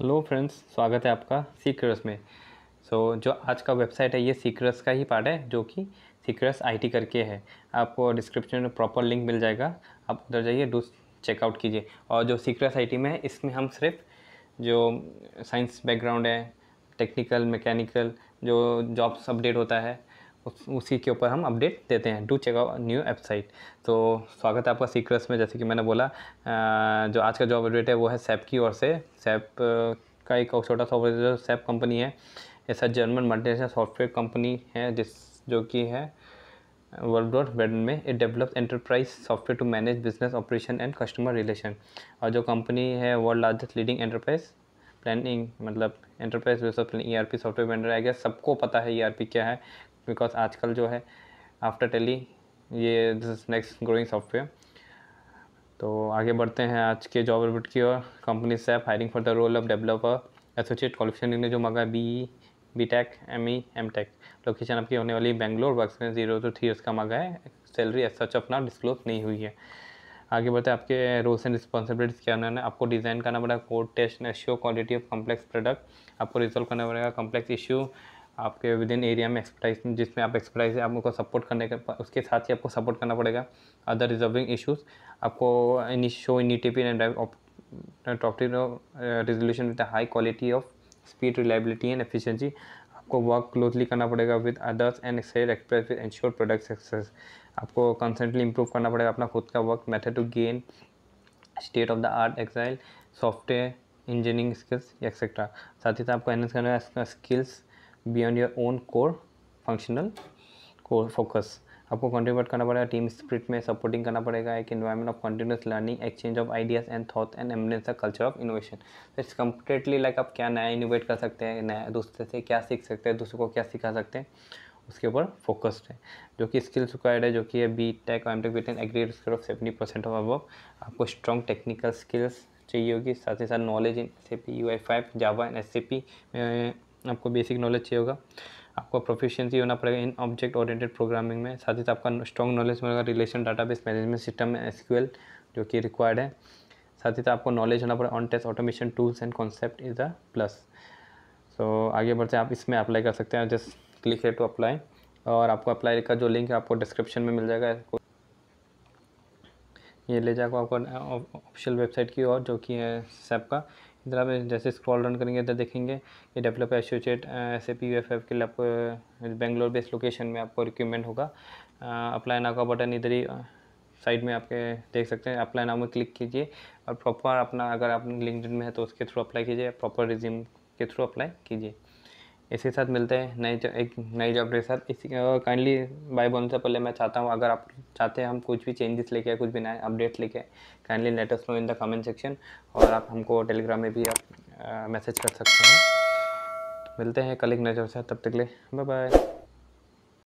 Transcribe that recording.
hello friends स्वागत है आपका सीक्रस में सो so, जो आज का वेबसाइट है ये सीक्रस का ही पार्ट है जो कि सीक्रस आईटी करके है आपको डिस्क्रिप्शन में प्रॉपर लिंक मिल जाएगा आप उधर जाइए डू चेकआउट कीजिए और जो सीक्रस आईटी में है इसमें हम सिर्फ जो साइंस बैकग्राउंड है टेक्निकल मैकेनिकल जो जॉब्स अपडेट होता है उस, उसी के ऊपर हम अपडेट देते हैं do check out new website तो स्वागत है आपका सीक्रेस में जैसे कि मैंने बोला जो आज का जॉब अपडेट है वो है सैप की ओर से सैप का एक छोटा सा ऑपरेटर सैप कंपनी है ऐसा जर्मन मल्टीनेशनल सॉफ्टवेयर कंपनी है जिस जो कि है वर्ल्ड डॉट वेड में it develops enterprise software to manage business operation and customer relation और जो कंपनी है world largest leading enterprise planning मतलब enterprise E R P software vendor आ गया सबको पता है ई आर पी क्या है बिकॉज आजकल जो है आफ्टर टेली ये दिस नेक्स्ट ग्रोइंग सॉफ्टवेयर तो आगे बढ़ते हैं आज के जॉब रिपोर्ट की और कंपनी सेफ hiring for the role of developer associate qualification ने जो मांगा B B tech M E M tech location आपकी होने वाली Bangalore work experience zero to three उसका मांगा है सैलरी एस सच अपना डिस्क्लोज नहीं हुई है आगे बढ़ते हैं आपके रोल्स एंड रिस्पॉन्सिबिलिटीज़ क्या होना है आपको डिज़ाइन करना पड़ेगा कोड टेस्ट एशियो क्वालिटी ऑफ कॉम्प्लेक्स प्रोडक्ट आपको रिजोल्व करना पड़ेगा कॉम्प्लेक्स इशू आपके विद इन एरिया में एक्सपर्टाइज जिसमें आप एक्सपर्टाइज है आप उनको सपोर्ट करने का उसके साथ ही आपको सपोर्ट करना पड़ेगा अदर रिजर्विंग इशूज़ आपको इनी शो इनिटिपिन and topic resolution with high quality of speed reliability and efficiency आपको वर्क क्लोजली करना पड़ेगा with others and sale express with ensure product success आपको कंसेंटली इंप्रूव करना पड़ेगा अपना खुद का work method to gain state of the art agile software engineering skills etcetera साथ ही साथ आपको एनहेंस करना है skills beyond your own core functional core focus आपको कंट्रीब्यूट करना पड़ेगा टीम स्प्रिट में सपोर्टिंग करना पड़ेगा एक environment of continuous learning exchange of ideas and thought and ambulance the culture of innovation तो इट्स कम्प्लीटली लाइक आप क्या नया इनोवेट कर सकते हैं नया दूसरे से क्या सीख सकते हैं दूसरे को क्या सिखा सकते हैं उसके ऊपर फोकस्ड है जो कि स्किल्स रिक्वायर्ड है जो कि है बी टेक और M tech with an score of seventy percent of above आपको स्ट्रॉन्ग टेक्निकल स्किल्स चाहिए होगी साथ ही साथ knowledge in S A P U I five Java and S A P आपको बेसिक नॉलेज चाहिए होगा आपको प्रोफिशिएंसी होना पड़ेगा इन ऑब्जेक्ट ओरिएंटेड प्रोग्रामिंग में साथ ही साथ आपका स्ट्रॉन्ग नॉलेज मिलेगा रिलेशन डाटाबेस मैनेजमेंट सिस्टम में एसक्यूएल जो कि रिक्वायर्ड है साथ ही साथ आपको नॉलेज होना पड़ेगा on test automation tools and concept is a plus so आगे बढ़ते हैं आप इसमें अप्लाई कर सकते हैं जस्ट क्लिक है टू अप्लाई और आपको अप्लाई का जो लिंक है आपको डिस्क्रिप्शन में मिल जाएगा ये ले जाएगा आपको ऑफिशियल uh, वेबसाइट की और जो कि है सैप का इधर आप जैसे स्क्रॉल रन करेंगे इधर देखेंगे ये develop associate S A P U F F के लिए आपको बेंगलोर बेस्ड लोकेशन में आपको रिक्यूमेंट होगा अप्लाई नाउ का बटन इधर ही साइड में आपके देख सकते हैं अप्लाई नाउ में क्लिक कीजिए और प्रॉपर अपना अगर आप लिंकड में है तो उसके थ्रू अप्लाई कीजिए प्रॉपर रिज्यूम के थ्रू अप्लाई कीजिए इसी साथ मिलते हैं नई एक नई जॉब के साथ इसी काइंडली बाय बोलने से पहले मैं चाहता हूँ अगर आप चाहते हैं हम कुछ भी चेंजेस लेके कुछ भी नए अपडेट्स लेके kindly latest know in the comment section और आप हमको टेलीग्राम में भी आप मैसेज कर सकते हैं मिलते हैं कल एक नजर से तब तक ले बाय बाय